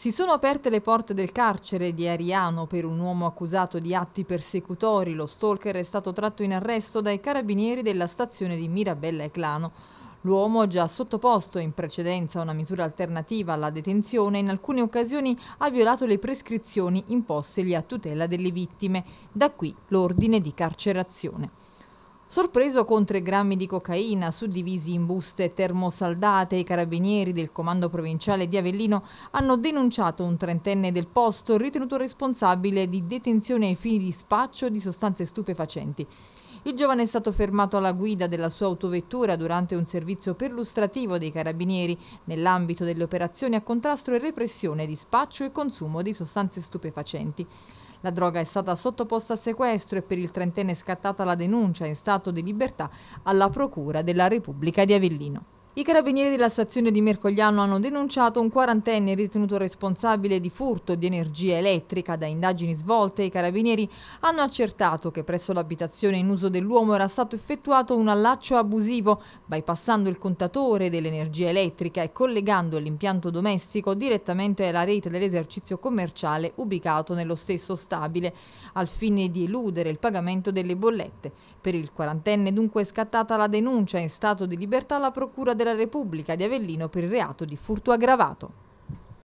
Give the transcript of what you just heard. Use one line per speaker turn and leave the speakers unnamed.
Si sono aperte le porte del carcere di Ariano per un uomo accusato di atti persecutori. Lo stalker è stato tratto in arresto dai carabinieri della stazione di Mirabella e Clano. L'uomo, già sottoposto in precedenza a una misura alternativa alla detenzione, in alcune occasioni ha violato le prescrizioni impostegli a tutela delle vittime. Da qui l'ordine di carcerazione. Sorpreso con 3 grammi di cocaina suddivisi in buste termosaldate, i carabinieri del comando provinciale di Avellino hanno denunciato un trentenne del posto ritenuto responsabile di detenzione ai fini di spaccio di sostanze stupefacenti. Il giovane è stato fermato alla guida della sua autovettura durante un servizio perlustrativo dei carabinieri nell'ambito delle operazioni a contrasto e repressione di spaccio e consumo di sostanze stupefacenti. La droga è stata sottoposta a sequestro e per il trentenne è scattata la denuncia in stato di libertà alla Procura della Repubblica di Avellino. I carabinieri della stazione di Mercogliano hanno denunciato un quarantenne ritenuto responsabile di furto di energia elettrica. Da indagini svolte i carabinieri hanno accertato che presso l'abitazione in uso dell'uomo era stato effettuato un allaccio abusivo, bypassando il contatore dell'energia elettrica e collegando l'impianto domestico direttamente alla rete dell'esercizio commerciale ubicato nello stesso stabile, al fine di eludere il pagamento delle bollette. Per il quarantenne dunque è scattata la denuncia in stato di libertà alla procura della Repubblica di Avellino per il reato di furto aggravato.